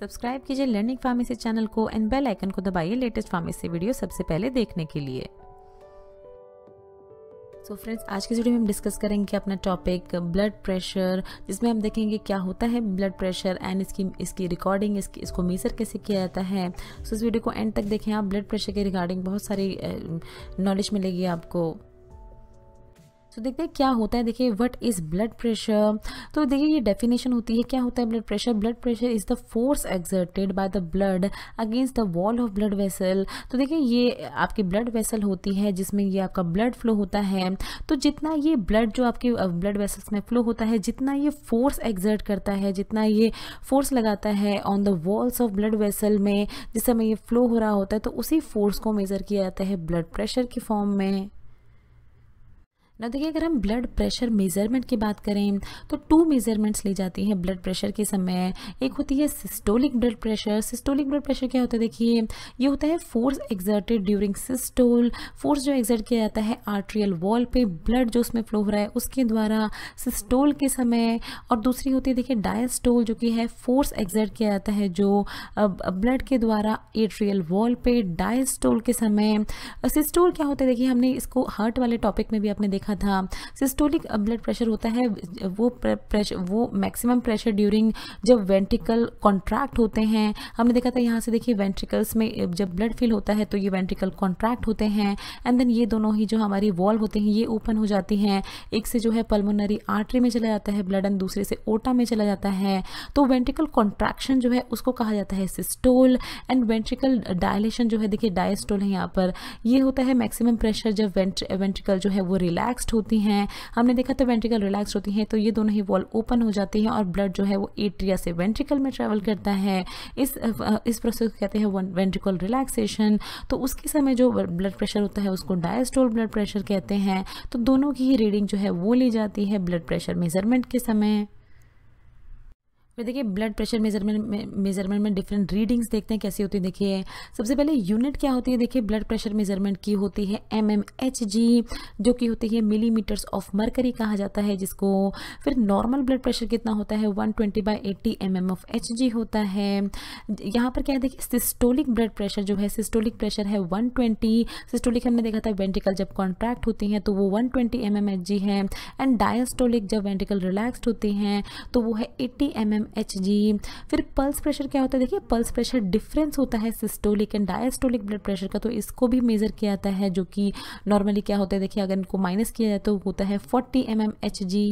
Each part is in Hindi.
सब्सक्राइब कीजिए लर्निंग फार्मेसी चैनल को एंड बेल आइकन को दबाइए लेटेस्ट फार्मेसी वीडियो सबसे पहले देखने के लिए सो so फ्रेंड्स आज की वीडियो में हम डिस्कस करेंगे अपना टॉपिक ब्लड प्रेशर जिसमें हम देखेंगे क्या होता है ब्लड प्रेशर एंड इसकी इसकी रिकॉर्डिंग इसकी इसको मेज़र कैसे किया जाता है सो so इस वीडियो को एंड तक देखें आप ब्लड प्रेशर के रिगार्डिंग बहुत सारी नॉलेज मिलेगी आपको तो देखते हैं क्या होता है देखिए व्हाट इज़ ब्लड प्रेशर तो देखिए ये डेफिनेशन होती है क्या होता है blood pressure blood pressure is the force exerted by the blood against the wall of blood vessel तो देखिए ये आपकी ब्लड वेसल होती है जिसमें ये आपका ब्लड फ्लो होता है तो जितना ये ब्लड जो आपके ब्लड वेसल्स में फ्लो होता है जितना ये फोर्स एग्जर्ट करता है जितना ये फोर्स लगाता है on the walls of blood vessel में जिस समय ये फ्लो हो रहा होता है तो उसी फोर्स को मेज़र किया जाता है ब्लड प्रेशर के फॉर्म में ना देखिए अगर हम ब्लड प्रेशर मेज़रमेंट की बात करें तो टू मेज़रमेंट्स ली जाती हैं ब्लड प्रेशर के समय एक होती है systolic blood pressure systolic blood pressure क्या होता है देखिए ये होता है force exerted during systole force जो एग्जर्ट किया जाता है आर्ट्रियल वॉल पे ब्लड जो उसमें फ्लो हो रहा है उसके द्वारा सिस्टोल के समय और दूसरी होती है देखिए डायस्टोल जो कि है फोर्स एग्जर्ट किया जाता है जो ब्लड के द्वारा एट्रियल वॉल पे डायस्टोल के समय सिस्टोल क्या होता है देखिए हमने इसको हार्ट वाले टॉपिक में भी आपने देखा देखा था सिस्टोलिक ब्लड प्रेशर होता है वो प्रेशर वो मैक्सिमम प्रेशर ड्यूरिंग जब वेंट्रिकल कॉन्ट्रैक्ट होते हैं हमने देखा था यहाँ से देखिए वेंट्रिकल्स में जब ब्लड फील होता है तो ये वेंट्रिकल कॉन्ट्रैक्ट होते हैं एंड देन ये दोनों ही जो हमारी वॉल्व होते हैं ये ओपन हो जाती हैं एक से जो है पल्मोनरी आर्टरी में चला जाता है ब्लड एंड दूसरे से ओटा में चला जाता है तो वेंट्रिकल कॉन्ट्रैक्शन जो है उसको कहा जाता है सिस्टोल एंड वेंट्रिकल डायलेशन जो है देखिए डायस्टोल है यहाँ पर ये होता है मैक्सिमम प्रेशर जब वेंट्रिकल जो है वो रिलैक्स रिलैक्सड होती हैं हमने देखा था वेंट्रिकल रिलैक्स होती हैं तो ये दोनों ही वॉल ओपन हो जाती हैं और ब्लड जो है वो एट्रिया से वेंट्रिकल में ट्रैवल करता है इस इस प्रोसेस को कहते हैं वेंट्रिकल रिलैक्सेशन तो उसके समय जो ब्लड प्रेशर होता है उसको डायस्टोल ब्लड प्रेशर कहते हैं तो दोनों की ही रीडिंग जो है वो ली जाती है ब्लड प्रेशर मेजरमेंट के समय फिर देखिए ब्लड प्रेशर मेजरमेंट मेजरमेंट में डिफरेंट रीडिंग्स देखते हैं कैसी होती है देखिए सबसे पहले यूनिट क्या होती है देखिए ब्लड प्रेशर मेजरमेंट की होती है एम जो कि होती है मिलीमीटर्स ऑफ मरकरी कहा जाता है जिसको फिर नॉर्मल ब्लड प्रेशर कितना होता है one twenty by eighty M M of H G होता है यहाँ पर क्या है देखिए सिस्टोलिक ब्लड प्रेशर जो है सिस्टोलिक प्रेशर है वन ट्वेंटी सिस्टोलिक हमने देखा था वेंटिकल जब कॉन्ट्रैक्ट होती हैं तो वो one twenty M M H G है एंड डायस्टोलिक जब वेंटिकल रिलैक्सड होती हैं तो वो है eighty M M H G फिर पल्स प्रेशर क्या होता है देखिए पल्स प्रेशर डिफरेंस होता है systolic and diastolic blood pressure का तो इसको भी मेज़र किया जाता है जो कि नॉर्मली क्या होता है देखिए अगर इनको माइनस किया जाए तो होता है forty M M H G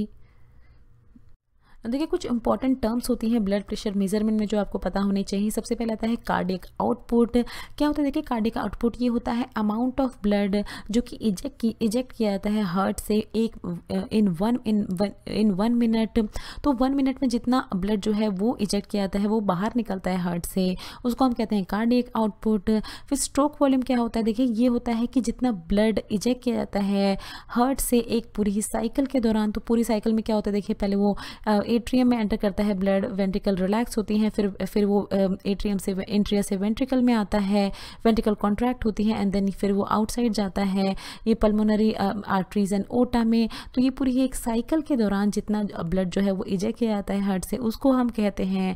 देखिए कुछ इंपॉर्टेंट टर्म्स होती हैं ब्लड प्रेशर मेजरमेंट में जो आपको पता होने चाहिए सबसे पहले आता है कार्डिक आउटपुट क्या होता है देखिए कार्डिक आउटपुट ये होता है अमाउंट ऑफ ब्लड जो कि इजेक्ट की इजेक्ट किया जाता है हार्ट से एक in one in one in one minute तो वन मिनट में जितना ब्लड जो है वो इजेक्ट किया जाता है वो बाहर निकलता है हार्ट से उसको हम कहते हैं कार्डिक आउटपुट फिर स्ट्रोक वॉल्यूम क्या होता है देखिए ये होता है कि जितना ब्लड इजेक्ट किया जाता है हार्ट से एक पूरी साइकिल के दौरान तो पूरी साइकिल में क्या होता है देखिए पहले वो एट्रियम में एंटर करता है ब्लड वेंट्रिकल रिलैक्स होती हैं फिर फिर वो एट्रियम um, से एंट्रिया से वेंट्रिकल में आता है वेंट्रिकल कॉन्ट्रैक्ट होती है एंड देन फिर वो आउटसाइड जाता है ये पल्मोनरी आर्टरीज एंड ओटा में तो ये पूरी एक साइकिल के दौरान जितना ब्लड जो है वो इजेक्ट किया जाता है हार्ट से उसको हम कहते हैं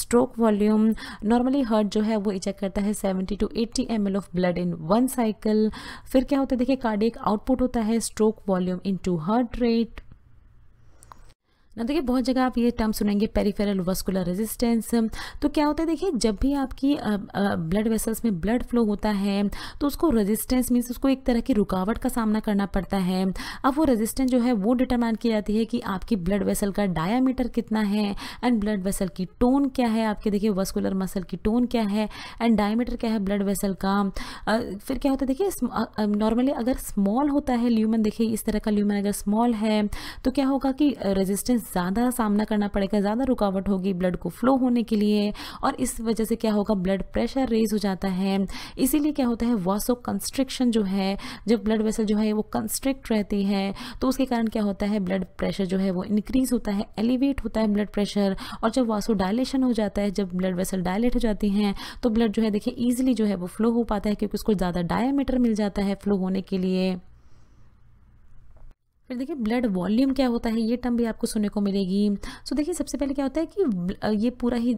स्ट्रोक वॉल्यूम नॉर्मली हार्ट जो है वो इजेक्ट करता है seventy to eighty M of blood in one cycle फिर क्या होता है देखिए कार्डिक आउटपुट होता है stroke volume into heart rate ना देखिए बहुत जगह आप ये टर्म सुनेंगे पेरीफेरल वस्कुलर रेजिस्टेंस तो क्या होता है देखिए जब भी आपकी ब्लड वेसल्स में ब्लड फ्लो होता है तो उसको रेजिस्टेंस मीन्स उसको एक तरह की रुकावट का सामना करना पड़ता है अब वो रेजिस्टेंस जो है वो डिटरमाइन की जाती है कि आपकी ब्लड वेसल का डायामीटर कितना है एंड ब्लड वेसल की टोन क्या है आपके देखिए वस्कुलर मसल की टोन क्या है एंड डायमीटर क्या है ब्लड वेसल का फिर क्या होता है देखिए नॉर्मली अगर स्मॉल होता है ल्यूमन देखिए इस तरह का ल्यूमन अगर स्मॉल है तो क्या होगा कि रेजिस्टेंस ज़्यादा सामना करना पड़ेगा ज़्यादा रुकावट होगी ब्लड को फ्लो होने के लिए और इस वजह से क्या होगा ब्लड प्रेशर रेज हो जाता है इसीलिए क्या होता है वॉसो कंस्ट्रिक्शन जो है जब ब्लड वेसल जो है वो कंस्ट्रिक्ट रहती है तो उसके कारण क्या होता है ब्लड प्रेशर जो है वो इंक्रीज़ होता है एलिवेट होता है ब्लड प्रेशर और जब वासो डायलेशन हो जाता है जब ब्लड वेसल डायलेट हो जाती हैं तो ब्लड जो है देखिए ईजिली जो है वो फ्लो हो पाता है क्योंकि उसको ज़्यादा डायामीटर मिल जाता है फ्लो होने के लिए फिर देखिए ब्लड वॉल्यूम क्या होता है ये टर्म भी आपको सुनने को मिलेगी सो देखिए सबसे पहले क्या होता है कि ये पूरा ही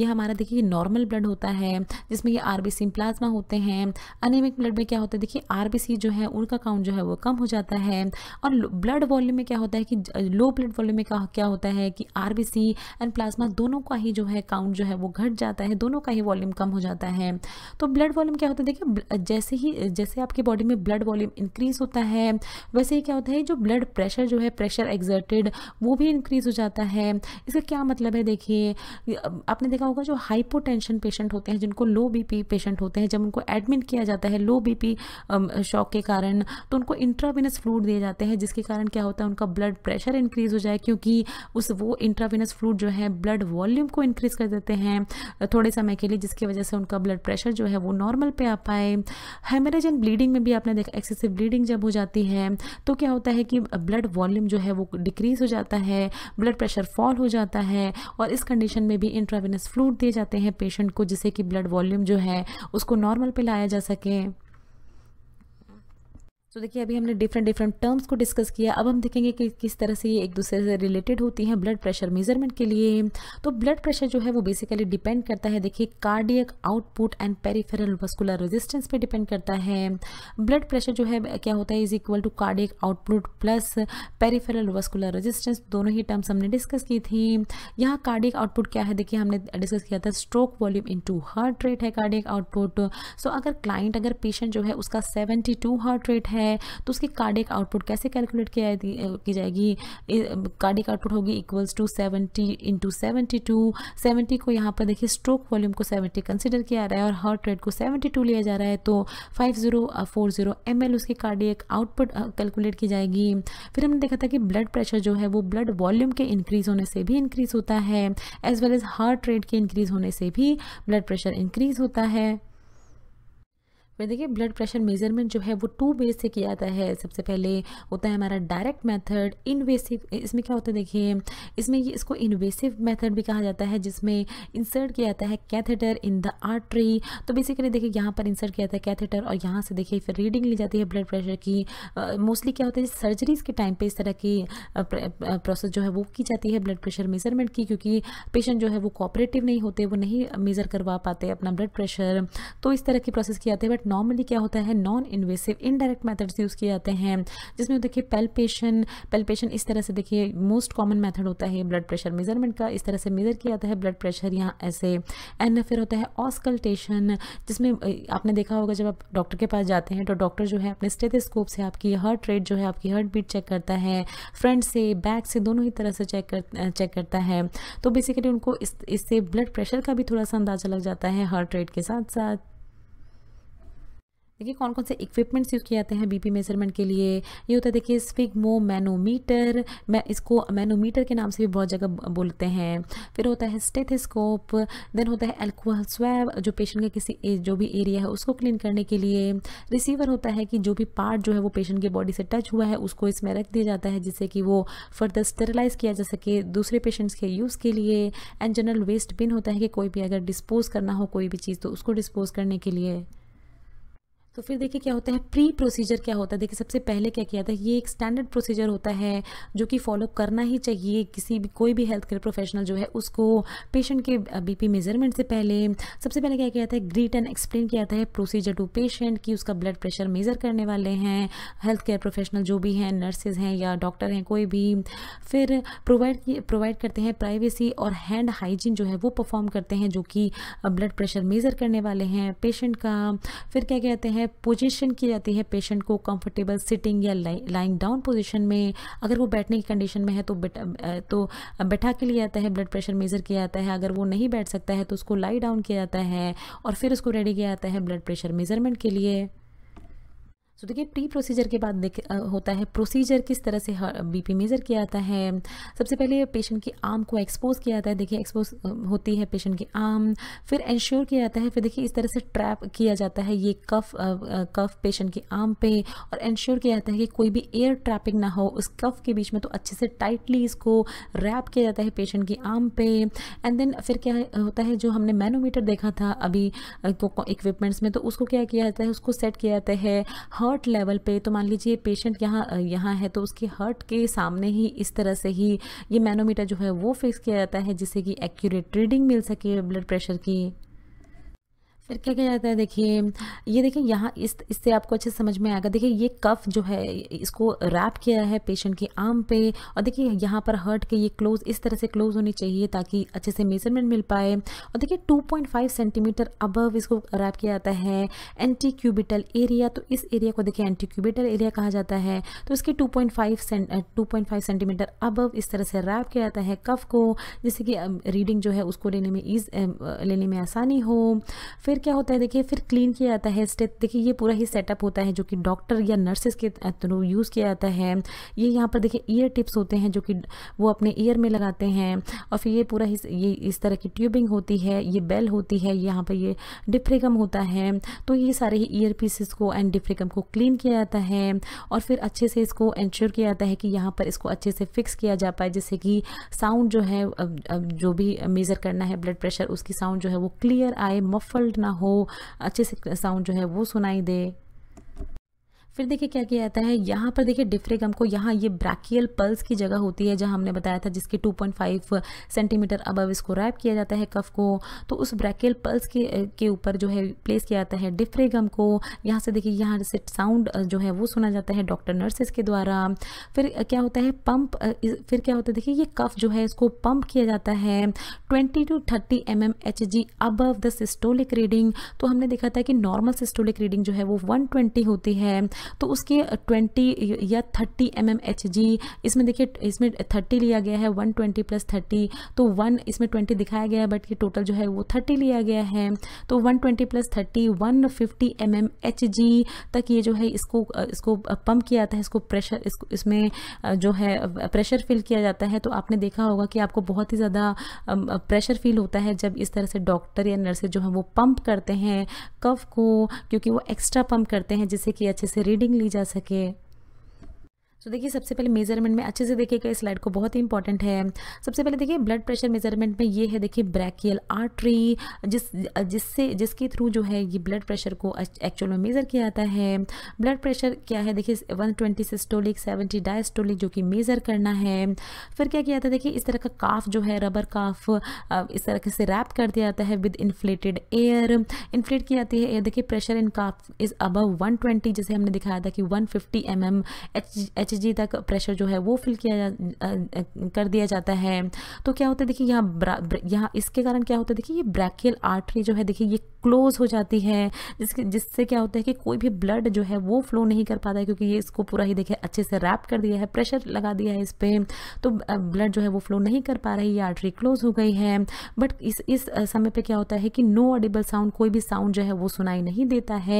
ये हमारा देखिए नॉर्मल ब्लड होता है जिसमें ये आर बी प्लाज्मा होते हैं अनेमिक ब्लड में क्या होता है देखिए आर जो है उनका काउंट जो है वो कम हो जाता है और ब्लड वॉल्यूम में क्या होता है कि लो ब्लड वॉल्यूम में क्या होता है कि आर एंड प्लाज्मा दोनों का ही जो है काउंट जो है वो घट जाता है दोनों का ही वॉल्यूम कम हो जाता है तो ब्लड वॉल्यूम क्या होता है देखिए जैसे ही जैसे आपकी बॉडी में ब्लड वॉल्यूम इंक्रीज होता है वैसे ही क्या होता है जो ब्लड प्रेशर जो है प्रेशर एग्जर्टेड वो भी इंक्रीज़ हो जाता है इसका क्या मतलब है देखिए आपने देखा होगा जो हाइपोटेंशन पेशेंट होते हैं जिनको लो बीपी पेशेंट होते हैं जब उनको एडमिट किया जाता है लो बीपी शॉक के कारण तो उनको इंट्राविनस फ्लूड दिए जाते हैं जिसके कारण क्या होता है उनका ब्लड प्रेशर इंक्रीज़ हो जाए क्योंकि उस वो इंट्राविनस फ्लूड जो है ब्लड वॉल्यूम को इंक्रीज़ कर देते हैं थोड़े समय के लिए जिसकी वजह से उनका ब्लड प्रेशर जो है वो नॉर्मल पे आ पाए हेमरेज एंड ब्लीडिंग में भी आपने देखा एक्सेसिव ब्लीडिंग जब हो जाती है तो क्या होता है कि वॉल्यूम ब्लड वॉल्यूम जो है वो डिक्रीज़ हो जाता है ब्लड प्रेशर फॉल हो जाता है और इस कंडीशन में भी इंट्रावेनस फ्लूड दिए जाते हैं पेशेंट को जिससे कि ब्लड वॉल्यूम जो है उसको नॉर्मल पे लाया जा सके तो देखिए अभी हमने डिफरेंट डिफरेंट टर्म्स को डिस्कस किया अब हम देखेंगे कि किस तरह से ये एक दूसरे से रिलेटेड होती हैं ब्लड प्रेशर मेजरमेंट के लिए तो ब्लड प्रेशर जो है वो बेसिकली डिपेंड करता है देखिए cardiac output and peripheral vascular resistance पे डिपेंड करता है ब्लड प्रेशर जो है क्या होता है is equal to cardiac output plus peripheral vascular resistance दोनों ही टर्म्स हमने डिस्कस की थी यहाँ कार्डिक आउटपुट क्या है देखिए हमने डिस्कस किया था stroke volume in heart rate है कार्डिक आउटपुट सो अगर क्लाइंट अगर पेशेंट जो है उसका सेवेंटी टू हार्ट रेट है है तो उसकी कार्डिक आउटपुट कैसे कैलकुलेट किया की जाएगी कार्डिक आउटपुट होगी equals to seventy into seventy two seventy को यहाँ पर देखिए स्ट्रोक वॉल्यूम को सेवेंटी कंसिडर किया जा रहा है और हार्ट रेट को सेवेंटी टू लिया जा रहा है तो five zero four zero M L उसकी कार्डिक आउटपुट कैलकुलेट की जाएगी फिर हमने देखा था कि ब्लड प्रेशर जो है वो ब्लड वॉल्यूम के इंक्रीज होने से भी इंक्रीज होता है as well as heart rate के इंक्रीज होने से भी ब्लड प्रेशर इंक्रीज होता है में देखिए ब्लड प्रेशर मेजरमेंट जो है वो टू वे से किया जाता है सबसे पहले होता है हमारा डायरेक्ट मेथड इन्वेसिव इसमें क्या होता है देखिए इसमें ये इसको इन्वेसिव मेथड भी कहा जाता है जिसमें इंसर्ट किया जाता है कैथेटर इन द आर्टरी तो बेसिकली देखिए यहाँ पर इंसर्ट किया जाता है कैथेटर और यहाँ से देखिए फिर रीडिंग ली जाती है ब्लड प्रेशर की मोस्टली uh, क्या होता है सर्जरीज़ के टाइम पर इस तरह की प्रोसेस जो है वो की जाती है ब्लड प्रेशर मेजरमेंट की क्योंकि पेशेंट जो है वो कॉपरेटिव नहीं होते वो नहीं मेज़र करवा पाते अपना ब्लड प्रेशर तो इस तरह की प्रोसेस की जाती है बट नॉर्मली क्या होता है non invasive indirect methods use किए जाते हैं जिसमें देखिए पेल्पेशन पेल्पेशन इस तरह से देखिए मोस्ट कॉमन मैथड होता है ब्लड प्रेशर मेजरमेंट का इस तरह से मेज़र किया जाता है ब्लड प्रेशर यहाँ ऐसे एंड फिर होता है ऑस्कल्टेशन जिसमें आपने देखा होगा जब आप डॉक्टर के पास जाते हैं तो डॉक्टर जो है अपने स्टेथोस्कोप से आपकी हार्ट रेट जो है आपकी हार्ट बीट चेक करता है फ्रंट से बैक से दोनों ही तरह से चेक कर चेक करता है तो बेसिकली उनको इस इससे ब्लड प्रेशर का भी थोड़ा सा अंदाज़ा लग जाता है हार्ट रेट के साथ साथ देखिए कौन कौन से इक्विपमेंट्स यूज़ किए जाते हैं बीपी मेजरमेंट के लिए ये होता है देखिए स्फिग्मो मैनोमीटर मैं इसको मैनोमीटर के नाम से भी बहुत जगह बोलते हैं फिर होता है स्टेथिस्कोप देन होता है एल्कोहल स्वैब जो पेशेंट का किसी जो भी एरिया है उसको क्लीन करने के लिए रिसीवर होता है कि जो भी पार्ट जो है वो पेशेंट की बॉडी से टच हुआ है उसको इसमें रख दिया जाता है जिससे कि वो फर्दर स्टेरलाइज किया जा सके दूसरे पेशेंट्स के यूज़ के लिए एंड जनरल वेस्ट बिन होता है कि कोई भी अगर डिस्पोज करना हो कोई भी चीज़ तो उसको डिस्पोज करने के लिए तो फिर देखिए क्या होता है प्री प्रोसीजर क्या होता है देखिए सबसे पहले क्या किया था ये एक स्टैंडर्ड प्रोसीजर होता है जो कि फॉलोअप करना ही चाहिए किसी भी कोई भी हेल्थ केयर प्रोफेशनल जो है उसको पेशेंट के बीपी मेजरमेंट से पहले सबसे पहले क्या किया था ग्रीट एंड एक्सप्लेन किया था प्रोसीजर टू पेशेंट कि उसका ब्लड प्रेशर मेज़र करने वाले हैं हेल्थ केयर प्रोफेशनल जो भी हैं नर्सेज हैं या डॉक्टर हैं कोई भी फिर प्रोवाइड प्रोवाइड करते हैं प्राइवेसी और हैंड हाइजीन जो है वो परफॉर्म करते हैं जो कि ब्लड प्रेशर मेज़र करने वाले हैं पेशेंट का फिर क्या कहते हैं है पोजीशन की जाती है पेशेंट को कंफर्टेबल सिटिंग या लाइंग डाउन पोजीशन में अगर वो बैठने की कंडीशन में है तो बैठा तो बैठा के लिए आता है ब्लड प्रेशर मेज़र किया जाता है अगर वो नहीं बैठ सकता है तो उसको लाई डाउन किया जाता है और फिर उसको रेडी किया जाता है ब्लड प्रेशर मेज़रमेंट के लिए सो तो देखिए प्री प्रोसीजर के बाद देख होता है प्रोसीजर किस तरह से बीपी मेज़र किया जाता है सबसे पहले पेशेंट की आर्म को एक्सपोज किया जाता है देखिए एक्सपोज होती है पेशेंट की आर्म फिर इंश्योर किया जाता है फिर देखिए इस तरह से ट्रैप किया जाता है ये कफ कफ पेशेंट की आर्म पे और इंश्योर किया जाता है कि कोई भी एयर ट्रैपिंग ना हो उस कफ के बीच में तो अच्छे से टाइटली इसको रैप किया जाता है पेशेंट की आर्म पे एंड देन फिर क्या होता है जो हमने मैनोमीटर देखा था अभी इक्विपमेंट्स में तो उसको क्या किया जाता है उसको सेट किया जाता है हर्ट लेवल पे तो मान लीजिए पेशेंट यहाँ यहाँ है तो उसके हर्ट के सामने ही इस तरह से ही ये मैनोमीटर जो है वो फिक्स किया जाता है जिससे कि एक्यूरेट रीडिंग मिल सके ब्लड प्रेशर की फिर क्या किया जाता है देखिए ये देखिए यहाँ इस इससे आपको अच्छे समझ में आएगा देखिए ये कफ जो है इसको रैप किया है पेशेंट के आम पे और देखिए यहाँ पर हर्ट के ये क्लोज इस तरह से क्लोज होनी चाहिए ताकि अच्छे से मेजरमेंट मिल पाए और देखिए 2.5 सेंटीमीटर अबव इसको रैप किया जाता है एंटी क्यूबिटल एरिया तो इस एरिया को देखिए एंटी क्यूबिटल एरिया कहा जाता है तो इसके टू पॉइंट सेंटीमीटर अबव इस तरह से रैप किया जाता है कफ को जिससे कि रीडिंग जो है उसको लेने में ईज लेने में आसानी हो फिर क्या होता है देखिए फिर क्लीन किया जाता है स्टेप देखिए ये पूरा ही सेटअप होता है जो कि डॉक्टर या नर्सेस के थ्रू यूज़ किया जाता है ये यहाँ पर देखिए ईयर टिप्स होते हैं जो कि वो अपने ईयर में लगाते हैं और फिर ये पूरा ही ये इस तरह की ट्यूबिंग होती है ये बेल होती है यहाँ पर ये डिफ्रिकम होता है तो ये सारे ही ईयर पीसेस को एंड डिफ्रिकम को क्लीन किया जाता है और फिर अच्छे से इसको इंश्योर किया जाता है कि यहाँ पर इसको अच्छे से फिक्स किया जा पाए जैसे कि साउंड जो है जो भी मेज़र करना है ब्लड प्रेशर उसकी साउंड जो है वो क्लियर आए मफल्ड ना ना हो अच्छे से साउंड जो है वो सुनाई दे फिर देखिए क्या किया जाता है यहाँ पर देखिए डिफ्रेगम को यहाँ ये ब्रैकियल पल्स की जगह होती है जहाँ हमने बताया था जिसके 2.5 सेंटीमीटर अबव इसको रैप किया जाता है कफ को तो उस ब्रैकियल पल्स के के ऊपर जो है प्लेस किया जाता है डिफ्रेगम को यहाँ से देखिए यहाँ से साउंड जो है वो सुना जाता है डॉक्टर नर्सेस के द्वारा फिर क्या होता है पम्प फिर क्या होता है देखिए ये कफ जो है इसको पम्प किया जाता है twenty to thirty M M H G above the systolic reading तो हमने देखा था कि नॉर्मल सिस्टोलिक रीडिंग जो है वो वन होती है तो उसके ट्वेंटी या thirty M M H G इसमें देखिए इसमें थर्टी लिया गया है वन ट्वेंटी प्लस थर्टी तो वन इसमें ट्वेंटी दिखाया गया है बट ये टोटल जो है वो थर्टी लिया गया है तो one twenty plus thirty one fifty M M H G तक ये जो है इसको इसको पंप किया जाता है इसको प्रेशर इसको इसमें जो है प्रेशर फील किया जाता है तो आपने देखा होगा कि आपको बहुत ही ज़्यादा प्रेशर फील होता है जब इस तरह से डॉक्टर या नर्सेज जो है वो पंप करते हैं कफ को क्योंकि वो एक्स्ट्रा पंप करते हैं जिससे कि अच्छे से रीडिंग ली जा सके तो देखिए सबसे पहले मेजरमेंट में अच्छे से देखिएगा इस स्लाइड को बहुत ही इंपॉर्टेंट है सबसे पहले देखिए ब्लड प्रेशर मेजरमेंट में ये है देखिए ब्रैकियल आर्टरी जिस जिससे जिसके थ्रू जो है ये ब्लड प्रेशर को एक्चुअल में मेज़र किया जाता है ब्लड प्रेशर क्या है देखिए one twenty systolic seventy diastolic जो कि मेज़र करना है फिर क्या किया जाता है देखिए इस तरह का काफ जो है रबर काफ इस तरह से रैप कर दिया जाता है विद इन्फ्लेटेड एयर इन्फ्लेट की जाती है देखिए pressure in cuff is above one twenty जैसे हमने दिखाया था कि one fifty M M H H G तक प्रेशर जो है वो फिल किया जा कर दिया जाता है तो क्या होता है देखिए यहाँ यहाँ इसके कारण क्या होता है देखिए ये ब्रैकियल आर्टरी जो है देखिए ये क्लोज हो जाती है जिसके जिससे क्या होता है कि कोई भी ब्लड जो है वो फ्लो नहीं कर पाता है क्योंकि ये इसको पूरा ही देखिए अच्छे से रैप कर दिया है प्रेशर लगा दिया है इस पर तो ब्लड जो है वो फ्लो नहीं कर पा रही ये आर्टरी क्लोज हो गई है बट इस इस समय पर क्या होता है कि नो ऑडिबल साउंड कोई भी साउंड जो है वो सुनाई नहीं देता है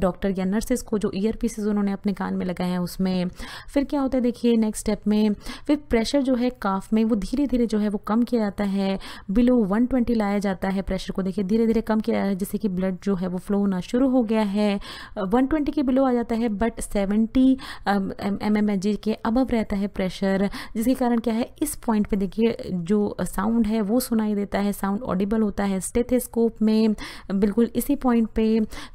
डॉक्टर या नर्सेज को जो ईयर पीसेज उन्होंने अपने कान में लगाए हैं उसमें हैं फिर क्या होता है देखिए नेक्स्ट स्टेप में फिर प्रेशर जो है काफ में वो धीरे धीरे जो है वो कम किया जाता है बिलो 120 लाया जाता है प्रेशर को देखिए धीरे धीरे कम किया जाता है जैसे कि ब्लड जो है वो फ्लो होना शुरू हो गया है वन के बिलो आ जाता है बट सेवेंटी एम एम के अबव रहता है प्रेशर जिसके कारण क्या है इस पॉइंट पे देखिए जो साउंड है वो सुनाई देता है साउंड ऑडिबल होता है स्टेथेस्कोप में बिल्कुल इसी पॉइंट पे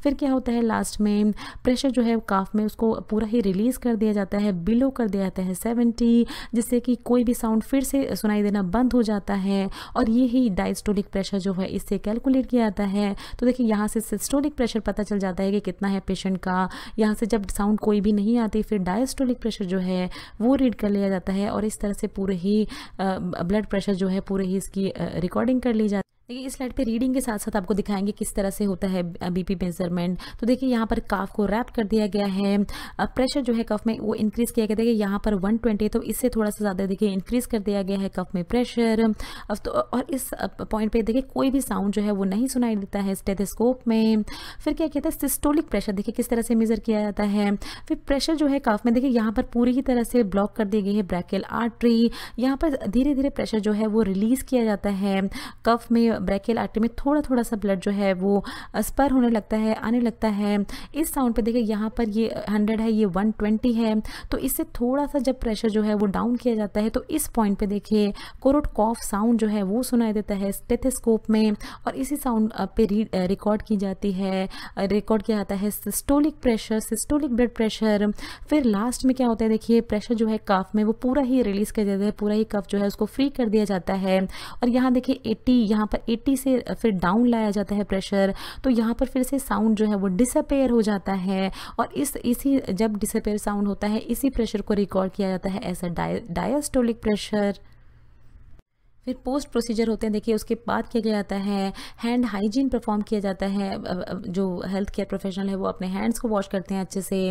फिर क्या होता है लास्ट में प्रेशर जो है काफ में उसको पूरा ही रिलीज़ कर दिया जाता है बिलो कर दिया जाता है सेवेंटी जिससे कि कोई भी साउंड फिर से सुनाई देना बंद हो जाता है और ये ही डाइस्टोलिक प्रेशर जो है इससे कैलकुलेट किया जाता है तो देखिए यहाँ से सिस्टोलिक प्रेशर पता चल जाता है कि कितना है पेशेंट का यहाँ से जब साउंड कोई भी नहीं आती फिर डायस्टोलिक प्रेशर जो है वो रीड कर लिया जाता है और इस तरह से पूरे ही ब्लड प्रेशर जो है पूरे ही इसकी रिकॉर्डिंग कर ली जाती है देखिए इस स्लाइड पे रीडिंग के साथ साथ आपको दिखाएंगे किस तरह से होता है बीपी मेजरमेंट तो देखिए यहाँ पर काफ को रैप कर दिया गया है प्रेशर जो है कफ में वो इंक्रीज़ किया गया देखिए यहाँ पर 120 तो इससे थोड़ा सा ज़्यादा देखिए इंक्रीज़ कर दिया गया है कफ में प्रेशर अब तो और इस पॉइंट पे देखिए कोई भी साउंड जो है वो नहीं सुनाई देता है स्टेथोस्कोप में फिर क्या कहता है सिस्टोलिक प्रेशर देखिए किस तरह से मेज़र किया जाता है फिर प्रेशर जो है काफ में देखिए यहाँ पर पूरी ही तरह से ब्लॉक कर दी गई है ब्रैकेल आर्ट्री यहाँ पर धीरे धीरे प्रेशर जो है वो रिलीज़ किया जाता है कफ में ब्रैकियल आर्टरी में थोड़ा थोड़ा सा ब्लड जो है वो स्पर होने लगता है आने लगता है इस साउंड पे देखिए यहाँ पर ये हंड्रेड है ये वन ट्वेंटी है तो इससे थोड़ा सा जब प्रेशर जो है वो डाउन किया जाता है तो इस पॉइंट पे देखिए कोरोट कॉफ साउंड जो है वो सुनाई देता है स्टेथेस्कोप में और इसी साउंड पे रिकॉर्ड की जाती है रिकॉर्ड किया जाता है systolic pressure systolic blood pressure फिर लास्ट में क्या होता है देखिए प्रेशर जो है कफ में वो पूरा ही रिलीज़ कर देता है पूरा ही कफ जो है उसको फ्री कर दिया जाता है और यहाँ देखिए 80 यहाँ पर 80 से फिर डाउन लाया जाता है प्रेशर तो यहाँ पर फिर से साउंड जो है वो डिसअपेयर हो जाता है और इस इसी जब डिसअपेयर साउंड होता है इसी प्रेशर को रिकॉर्ड किया जाता है एज अ डायस्टोलिक प्रेशर फिर पोस्ट प्रोसीजर होते हैं देखिए उसके बाद किया गया जाता है हैंड हाइजीन परफॉर्म किया जाता है जो हेल्थ केयर प्रोफेशनल है वो अपने हैंड्स को वॉश करते हैं अच्छे से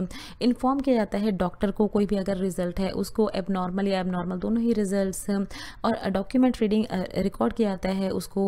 इन्फॉर्म किया जाता है डॉक्टर को कोई भी अगर रिजल्ट है उसको एबनॉर्मल या एबनॉर्मल दोनों ही रिजल्ट्स और डॉक्यूमेंट रीडिंग रिकॉर्ड किया जाता है उसको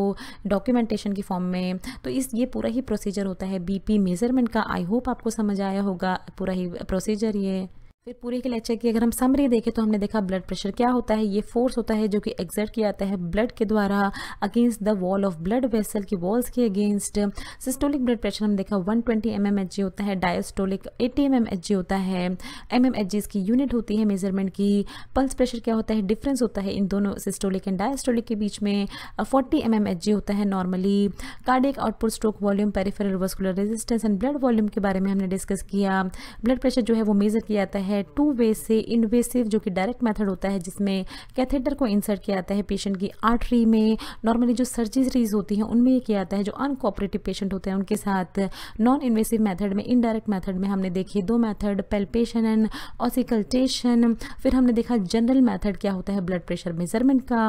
डॉक्यूमेंटेशन की फॉर्म में तो इस ये पूरा ही प्रोसीजर होता है बी मेज़रमेंट का आई होप आपको समझ आया होगा पूरा ही प्रोसीजर ये फिर पूरे के लेक्चर की अगर हम समरी देखें तो हमने देखा ब्लड प्रेशर क्या होता है ये फोर्स होता है जो कि एग्जर्ट किया जाता है ब्लड के द्वारा against the wall of blood vessel की वॉल्स के अगेंस्ट सिस्टोलिक ब्लड प्रेशर हम देखा 120 ट्वेंटी एम होता है डायस्टोलिक 80 एम होता है एम एम इसकी यूनिट होती है मेजरमेंट की पल्स प्रेशर क्या होता है डिफरेंस होता है इन दोनों सिस्टोलिक एंड डायस्टोलिक के बीच में फोर्टी एम होता है normally cardiac output stroke volume peripheral vascular resistance and blood volume के बारे में हमने डिस्कस किया ब्लड प्रेशर जो है वो मेजर किया जाता है है टू वे से इन्वेसिव जो कि डायरेक्ट मेथड होता है जिसमें कैथेटर को इंसर्ट किया जाता है पेशेंट की आर्टरी में नॉर्मली जो सर्जरीज होती हैं उनमें ये किया जाता है जो अनकोऑपरेटिव पेशेंट होते हैं उनके साथ नॉन इन्वेसिव मैथड में इनडायरेक्ट मैथड में हमने देखी दो मैथड पेल्पेशन एंड ऑसिकल्टेशन फिर हमने देखा जनरल मैथड क्या होता है ब्लड प्रेशर मेजरमेंट का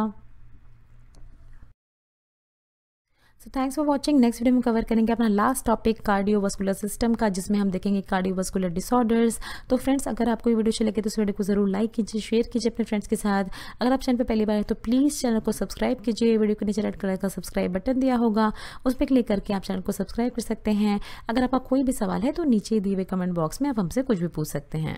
so thanks for watching next video में कवर करेंगे अपना लास्ट टॉपिक कार्डियोवास्कुलर सिस्टम का जिसमें हम देखेंगे कार्डियोवास्कुलर डिसऑर्डर्स तो फ्रेंड्स अगर आपको ये वीडियो अच्छी लगे तो इस वीडियो को जरूर लाइक कीजिए शेयर कीजिए अपने फ्रेंड्स के साथ अगर आप चैनल पर पहली बार है तो प्लीज़ चैनल को सब्सक्राइब कीजिए वीडियो को नीचे रेड कलर का सब्सक्राइब बटन दिया होगा उस पर क्लिक करके आप चैनल को सब्सक्राइब कर सकते हैं अगर आपका कोई भी सवाल है तो नीचे दिए हुए कमेंट बॉक्स में आप हमसे कुछ भी पूछ सकते हैं